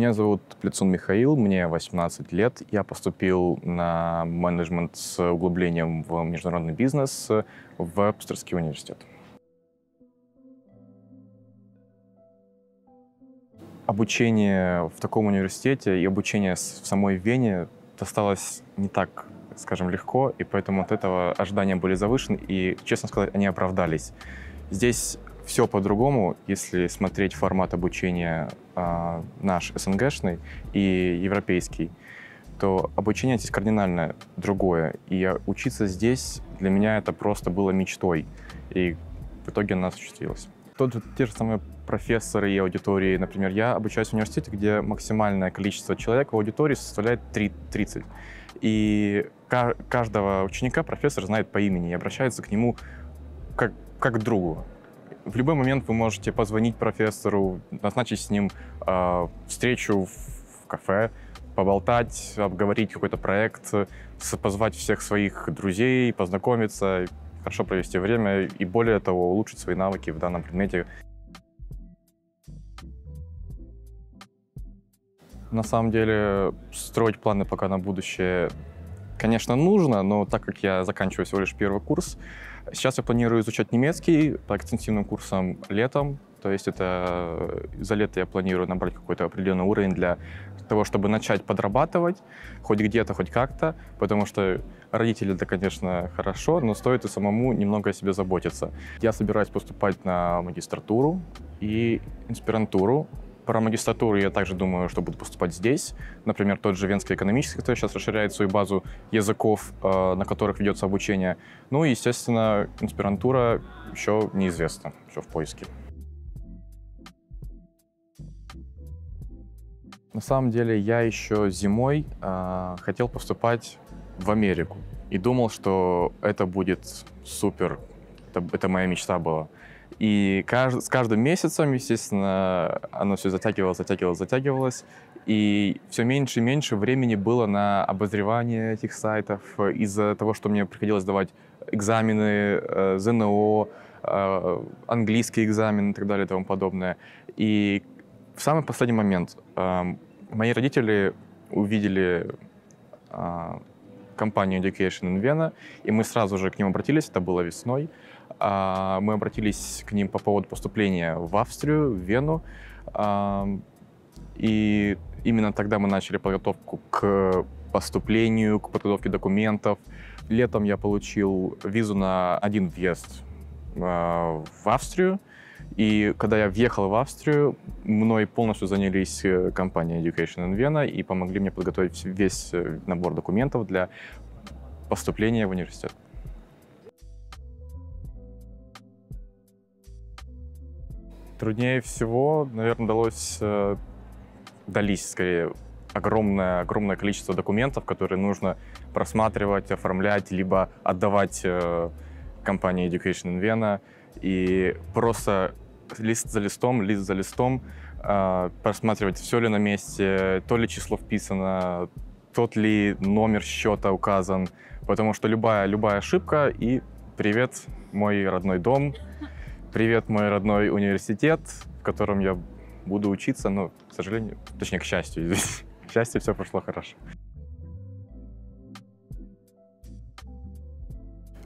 Меня зовут Плецун Михаил, мне 18 лет. Я поступил на менеджмент с углублением в международный бизнес в Вебстерский университет. Обучение в таком университете и обучение в самой Вене досталось не так, скажем, легко, и поэтому от этого ожидания были завышены, и, честно сказать, они оправдались. Здесь все по-другому, если смотреть формат обучения э, наш СНГшный и европейский, то обучение здесь кардинально другое. И учиться здесь для меня это просто было мечтой. И в итоге она осуществилась. Тот же, те же самые профессоры и аудитории. Например, я обучаюсь в университете, где максимальное количество человек в аудитории составляет 3, 30. И каждого ученика профессор знает по имени и обращается к нему как, как к другу. В любой момент вы можете позвонить профессору, назначить с ним э, встречу в, в кафе, поболтать, обговорить какой-то проект, позвать всех своих друзей, познакомиться, хорошо провести время и, более того, улучшить свои навыки в данном предмете. На самом деле, строить планы пока на будущее, конечно, нужно, но так как я заканчиваю всего лишь первый курс, Сейчас я планирую изучать немецкий по экстенсивным курсам летом. То есть это э, за лето я планирую набрать какой-то определенный уровень для того, чтобы начать подрабатывать, хоть где-то, хоть как-то, потому что родители это, конечно, хорошо, но стоит и самому немного о себе заботиться. Я собираюсь поступать на магистратуру и инспирантуру про магистратуру я также думаю, что буду поступать здесь. Например, тот же Венский экономический, который сейчас расширяет свою базу языков, э, на которых ведется обучение. Ну и, естественно, инспирантура еще неизвестна, еще в поиске. На самом деле я еще зимой э, хотел поступать в Америку и думал, что это будет супер, это, это моя мечта была. И кажд... с каждым месяцем, естественно, оно все затягивалось, затягивалось, затягивалось. И все меньше и меньше времени было на обозревание этих сайтов из-за того, что мне приходилось давать экзамены, э, ЗНО, э, английский экзамен и так далее и тому подобное. И в самый последний момент эм, мои родители увидели э, компанию Education in Vienna, и мы сразу же к ним обратились, это было весной, а, мы обратились к ним по поводу поступления в Австрию, в Вену. А, и именно тогда мы начали подготовку к поступлению, к подготовке документов. Летом я получил визу на один въезд а, в Австрию. И когда я въехал в Австрию, мной полностью занялись э, компания Education in Vienna и помогли мне подготовить весь э, набор документов для поступления в университет. Труднее всего, наверное, далось, э, дались скорее огромное, огромное количество документов, которые нужно просматривать, оформлять, либо отдавать э, компании Education Vienna И просто лист за листом, лист за листом, э, просматривать, все ли на месте, то ли число вписано, тот ли номер счета указан, потому что любая, любая ошибка и привет, мой родной дом, Привет, мой родной университет, в котором я буду учиться, но, к сожалению, точнее, к счастью, здесь. К счастью, все прошло хорошо.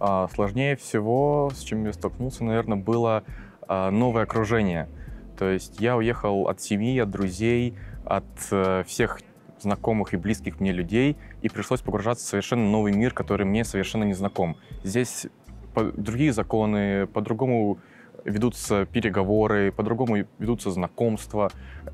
А, сложнее всего, с чем я столкнулся, наверное, было а, новое окружение. То есть я уехал от семьи, от друзей, от а, всех знакомых и близких мне людей, и пришлось погружаться в совершенно новый мир, который мне совершенно не знаком. Здесь по другие законы, по-другому ведутся переговоры, по-другому ведутся знакомства.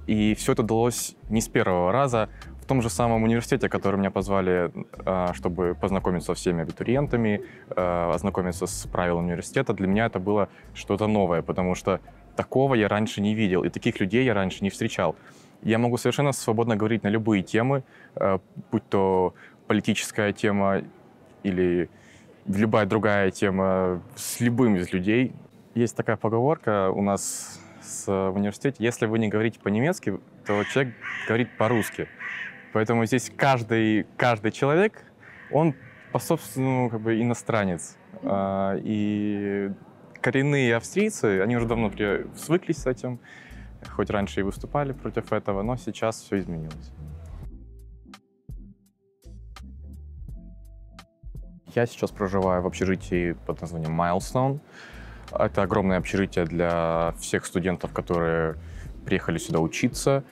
И все это далось не с первого раза. В том же самом университете, который меня позвали, а, чтобы познакомиться со всеми абитуриентами, а, ознакомиться с правилами университета, для меня это было что-то новое, потому что такого я раньше не видел, и таких людей я раньше не встречал. Я могу совершенно свободно говорить на любые темы, а, будь то политическая тема или любая другая тема с любым из людей. Есть такая поговорка у нас с, в университете. Если вы не говорите по-немецки, то человек говорит по-русски. Поэтому здесь каждый, каждый человек, он по собственному ну, как бы иностранец. А, и коренные австрийцы, они уже давно свыклись с этим, хоть раньше и выступали против этого, но сейчас все изменилось. Я сейчас проживаю в общежитии под названием Milestone. Это огромное общежитие для всех студентов, которые приехали сюда учиться.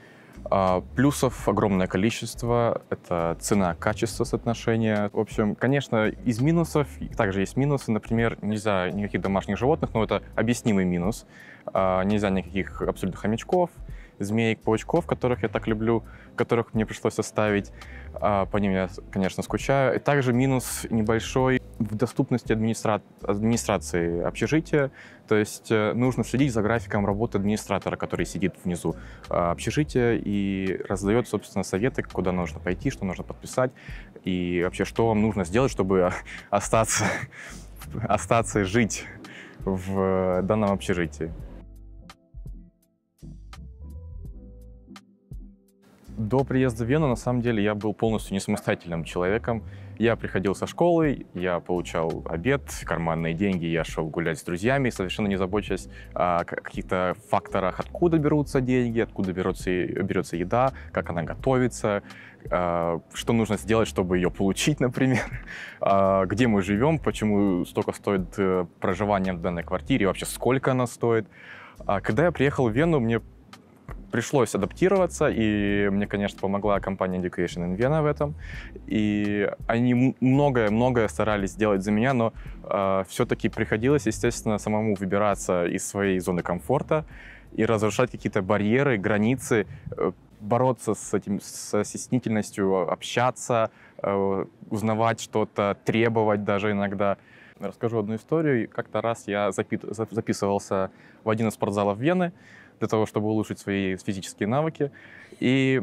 А, плюсов огромное количество. Это цена-качество соотношение. В общем, конечно, из минусов также есть минусы. Например, нельзя никаких домашних животных, но это объяснимый минус. А, нельзя никаких абсолютно хомячков змеек-паучков, которых я так люблю, которых мне пришлось оставить. А, по ним я, конечно, скучаю. И также минус небольшой в доступности администра... администрации общежития. То есть э, нужно следить за графиком работы администратора, который сидит внизу а, общежития и раздает, собственно, советы, куда нужно пойти, что нужно подписать и вообще, что вам нужно сделать, чтобы остаться, остаться жить в данном общежитии. До приезда в Вену, на самом деле, я был полностью не самостоятельным человеком. Я приходил со школы, я получал обед, карманные деньги, я шел гулять с друзьями, совершенно не заботясь о каких-то факторах, откуда берутся деньги, откуда берется, берется еда, как она готовится, э, что нужно сделать, чтобы ее получить, например, э, где мы живем, почему столько стоит э, проживание в данной квартире, вообще сколько она стоит. А когда я приехал в Вену, мне пришлось адаптироваться, и мне, конечно, помогла компания Education in Vienna в этом. И они многое-многое старались сделать за меня, но э, а, все-таки приходилось, естественно, самому выбираться из своей зоны комфорта и разрушать какие-то барьеры, границы, э, бороться с этим, с стеснительностью, а, общаться, э, узнавать что-то, требовать даже иногда. Расскажу одну историю. Как-то раз я запит, записывался в один из спортзалов Вены, для того, чтобы улучшить свои физические навыки. И,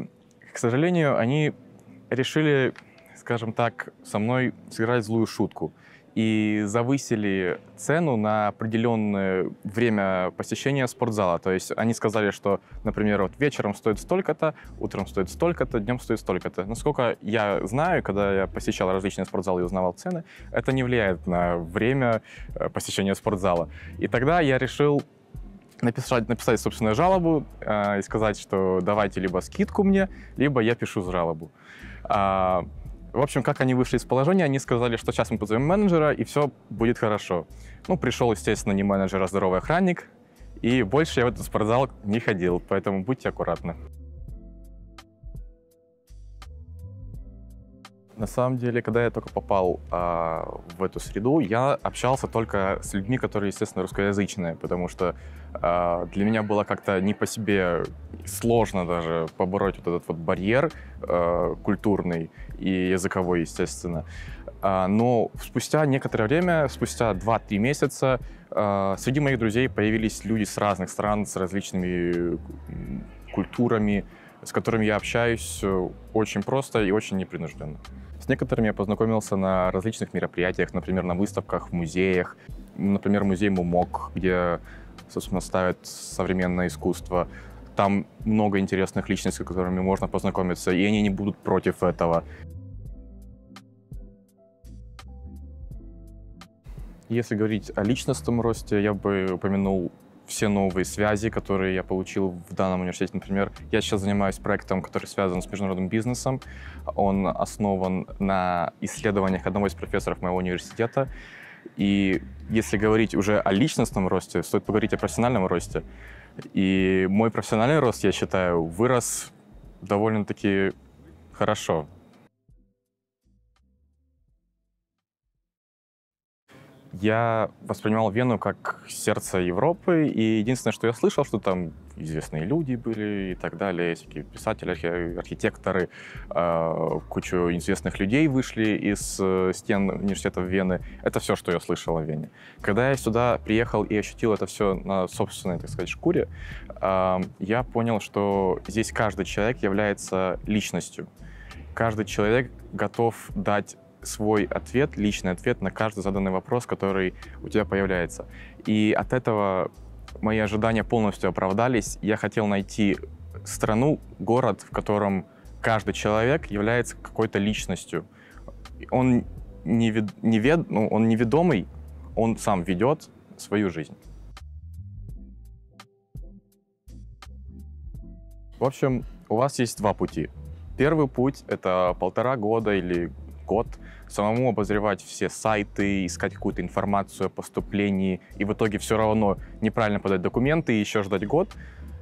к сожалению, они решили, скажем так, со мной сыграть злую шутку и завысили цену на определенное время посещения спортзала. То есть они сказали, что, например, вот вечером стоит столько-то, утром стоит столько-то, днем стоит столько-то. Насколько я знаю, когда я посещал различные спортзалы и узнавал цены, это не влияет на время э, посещения спортзала. И тогда я решил написать, написать собственную жалобу э, и сказать, что давайте либо скидку мне, либо я пишу жалобу. А, в общем, как они вышли из положения, они сказали, что сейчас мы позовем менеджера, и все будет хорошо. Ну, пришел, естественно, не менеджер, а здоровый охранник, и больше я в этот спортзал не ходил, поэтому будьте аккуратны. На самом деле, когда я только попал а, в эту среду, я общался только с людьми, которые, естественно, русскоязычные, потому что а, для меня было как-то не по себе сложно даже побороть вот этот вот барьер а, культурный и языковой, естественно. А, но спустя некоторое время, спустя 2-3 месяца, а, среди моих друзей появились люди с разных стран, с различными культурами, с которыми я общаюсь э, очень просто и очень непринужденно. С некоторыми я познакомился на различных мероприятиях, например, на выставках, в музеях. Например, музей Мумок, где, собственно, ставят современное искусство. Там много интересных личностей, с которыми можно познакомиться, и они не будут против этого. Если говорить о личностном росте, я бы упомянул все новые связи, которые я получил в данном университете. Например, я сейчас занимаюсь проектом, который связан с международным бизнесом. Он основан на исследованиях одного из профессоров моего университета. И если говорить уже о личностном росте, стоит поговорить о профессиональном росте. И мой профессиональный рост, я считаю, вырос довольно-таки хорошо. я воспринимал Вену как сердце Европы, и единственное, что я слышал, что там известные люди были и так далее, всякие писатели, архитекторы, а, кучу известных людей вышли из э, стен университета Вены. Это все, что я слышал о Вене. Когда я сюда приехал и ощутил это все на собственной, так сказать, шкуре, а, я понял, что здесь каждый человек является личностью. Каждый человек готов дать свой ответ, личный ответ на каждый заданный вопрос, который у тебя появляется. И от этого мои ожидания полностью оправдались. Я хотел найти страну, город, в котором каждый человек является какой-то личностью. Он не, вед, не вед, ну, он неведомый, он сам ведет свою жизнь. В общем, у вас есть два пути. Первый путь — это полтора года или код, самому обозревать все сайты, искать какую-то информацию о поступлении и в итоге все равно неправильно подать документы и еще ждать год,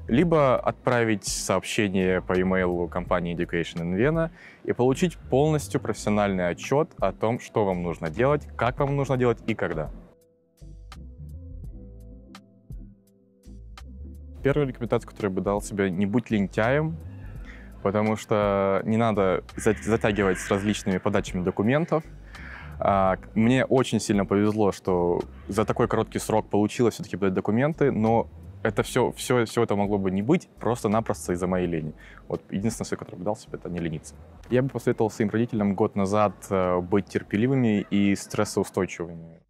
либо отправить сообщение по e-mail компании Education in Vienna и получить полностью профессиональный отчет о том, что вам нужно делать, как вам нужно делать и когда. Первая рекомендация, которую я бы дал себе, не будь лентяем, потому что не надо затягивать с различными подачами документов. А, мне очень сильно повезло, что за такой короткий срок получилось все-таки подать документы, но это все, все, все это могло бы не быть просто-напросто из-за моей лени. Вот единственное, что которое бы дал себе, это не лениться. Я бы посоветовал своим родителям год назад э, быть терпеливыми и стрессоустойчивыми.